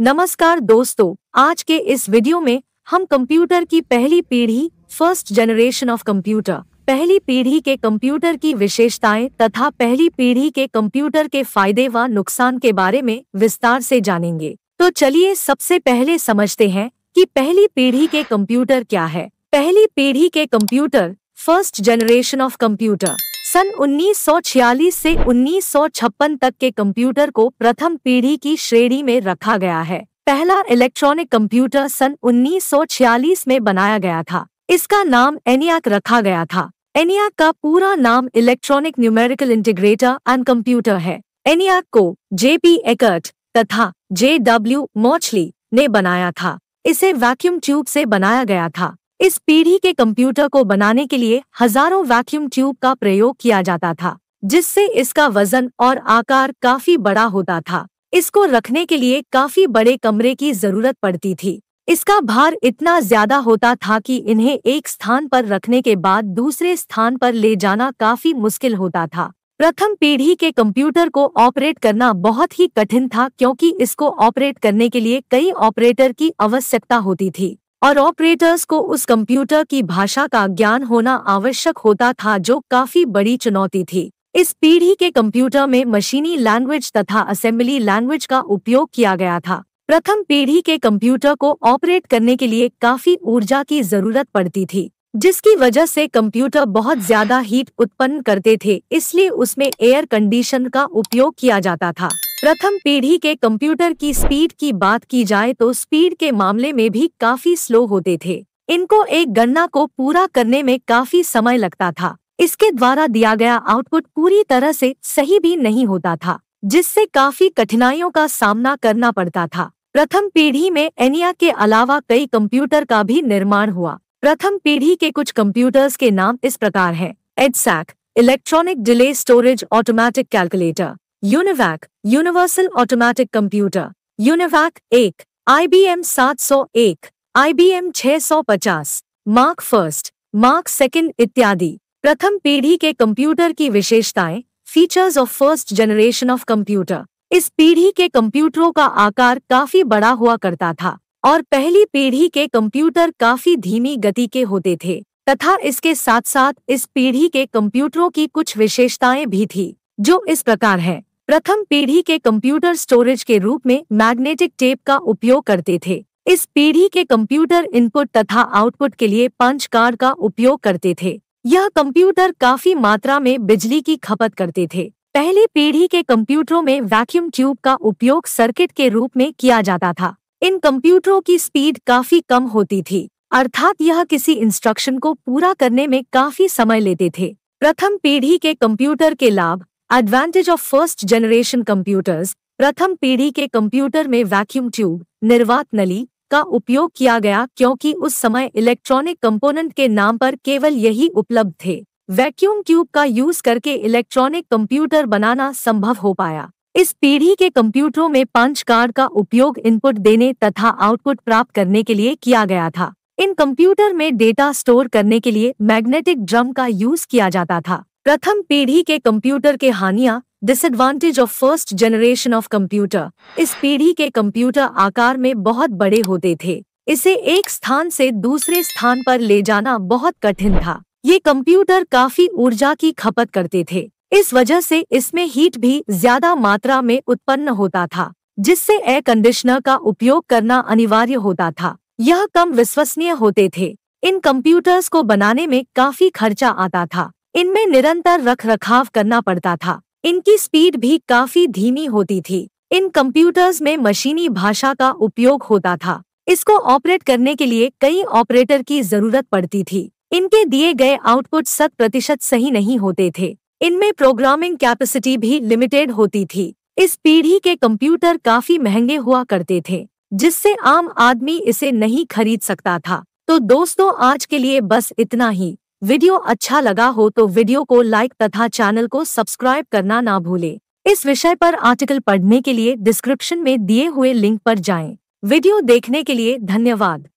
नमस्कार दोस्तों आज के इस वीडियो में हम कंप्यूटर की पहली पीढ़ी फर्स्ट जनरेशन ऑफ कंप्यूटर पहली पीढ़ी के कंप्यूटर की विशेषताएं तथा पहली पीढ़ी के कंप्यूटर के फायदे व नुकसान के बारे में विस्तार से जानेंगे तो चलिए सबसे पहले समझते हैं कि पहली पीढ़ी के कंप्यूटर क्या है पहली पीढ़ी के computer first generation of computer सन 1946 से 1956 तक के कंप्यूटर को प्रथम पीढ़ी की श्रेणी में रखा गया है पहला इलेक्ट्रॉनिक कंप्यूटर सन 1946 में बनाया गया था इसका नाम एनियाक रखा गया था एनियाक का पूरा नाम electronic numerical integrator and computer है एनियाक को जे पी एकर्ट तथा जे डब्ल्यू मोचली ने बनाया था इसे वैक्यूम ट्यूब से बनाया गया था इस पीढ़ी के कंप्यूटर को बनाने के लिए हजारों वैक्यूम ट्यूब का प्रयोग किया जाता था जिससे इसका वजन और आकार काफी बड़ा होता था इसको रखने के लिए काफी बड़े कमरे की जरूरत पड़ती थी इसका भार इतना ज्यादा होता था कि इन्हें एक स्थान पर रखने के बाद दूसरे स्थान पर ले जाना काफी मुश्किल होता था प्रथम पीढ़ी के कंप्यूटर को ऑपरेट करना बहुत ही कठिन था क्योंकि इसको ऑपरेट करने के लिए कई ऑपरेटर की आवश्यकता होती थी और ऑपरेटर्स को उस कंप्यूटर की भाषा का ज्ञान होना आवश्यक होता था जो काफी बड़ी चुनौती थी इस पीढ़ी के कंप्यूटर में मशीनी लैंग्वेज तथा असेंबली लैंग्वेज का उपयोग किया गया था प्रथम पीढ़ी के कंप्यूटर को ऑपरेट करने के लिए काफी ऊर्जा की जरूरत पड़ती थी जिसकी वजह से कंप्यूटर बहुत ज्यादा हीट उत्पन्न करते थे इसलिए उसमें एयर कंडीशन का उपयोग किया जाता था प्रथम पीढ़ी के कंप्यूटर की स्पीड की बात की जाए तो स्पीड के मामले में भी काफी स्लो होते थे इनको एक गणना को पूरा करने में काफी समय लगता था इसके द्वारा दिया गया आउटपुट पूरी तरह से सही भी नहीं होता था जिससे काफी कठिनाइयों का सामना करना पड़ता था प्रथम पीढ़ी में एनिया के अलावा कई कंप्यूटर का भी निर्माण हुआ प्रथम पीढ़ी के कुछ कंप्यूटर्स के नाम इस प्रकार हैं EDSAC electronic delay storage automatic calculator UNIVAC universal automatic computer UNIVAC एक IBM 701, IBM 650, Mark first Mark second इत्यादि प्रथम पीढ़ी के कंप्यूटर की विशेषताएं features of first generation of computer इस पीढ़ी के कंप्यूटरों का आकार काफी बड़ा हुआ करता था और पहली पीढ़ी के कंप्यूटर काफी धीमी गति के होते थे तथा इसके साथ साथ इस पीढ़ी के कंप्यूटरों की कुछ विशेषताएं भी थी जो इस प्रकार है प्रथम पीढ़ी के कंप्यूटर स्टोरेज के रूप में मैग्नेटिक टेप का उपयोग करते थे इस पीढ़ी के कंप्यूटर इनपुट तथा आउटपुट के लिए पंच कार्ड का उपयोग करते थे यह कंप्यूटर काफी मात्रा में बिजली की खपत करते थे पहली पीढ़ी के कंप्यूटरों में वैक्यूम ट्यूब का उपयोग सर्किट के रूप में किया जाता था इन कंप्यूटरों की स्पीड काफी कम होती थी अर्थात यह किसी इंस्ट्रक्शन को पूरा करने में काफी समय लेते थे प्रथम पीढ़ी के कंप्यूटर के लाभ advantage of first generation computers प्रथम पीढ़ी के कंप्यूटर में वैक्यूम ट्यूब निर्वात नली का उपयोग किया गया क्योंकि उस समय इलेक्ट्रॉनिक कंपोनेंट के नाम पर केवल यही उपलब्ध थे वैक्यूम ट्यूब का यूज करके इलेक्ट्रॉनिक कंप्यूटर बनाना संभव हो पाया इस पीढ़ी के कंप्यूटरों में पंच कार्ड का उपयोग इनपुट देने तथा आउटपुट प्राप्त करने के लिए किया गया था इन कंप्यूटर में डेटा स्टोर करने के लिए मैग्नेटिक ड्रम का यूज किया जाता था प्रथम पीढ़ी के कंप्यूटर के हानिया disadvantage of first generation of computer इस पीढ़ी के कंप्यूटर आकार में बहुत बड़े होते थे इसे एक स्थान से दूसरे स्थान पर ले जाना बहुत कठिन था ये कंप्यूटर काफी ऊर्जा की खपत करते थे इस वजह से इसमें हीट भी ज्यादा मात्रा में उत्पन्न होता था जिससे एयर कंडीशनर का उपयोग करना अनिवार्य होता था यह कम विश्वसनीय होते थे इन कंप्यूटर्स को बनाने में काफी खर्चा आता था इनमें निरंतर रख रखाव करना पड़ता था इनकी स्पीड भी काफी धीमी होती थी इन कंप्यूटर्स में मशीनी भाषा का उपयोग होता था इसको ऑपरेट करने के लिए कई ऑपरेटर की जरूरत पड़ती थी इनके दिए गए आउटपुट शत प्रतिशत सही नहीं होते थे इनमें प्रोग्रामिंग कैपेसिटी भी लिमिटेड होती थी इस पीढ़ी के कंप्यूटर काफी महंगे हुआ करते थे जिससे आम आदमी इसे नहीं खरीद सकता था तो दोस्तों आज के लिए बस इतना ही वीडियो अच्छा लगा हो तो वीडियो को लाइक तथा चैनल को सब्सक्राइब करना ना भूले इस विषय पर आर्टिकल पढ़ने के लिए डिस्क्रिप्शन में दिए हुए लिंक पर जाएं। वीडियो देखने के लिए धन्यवाद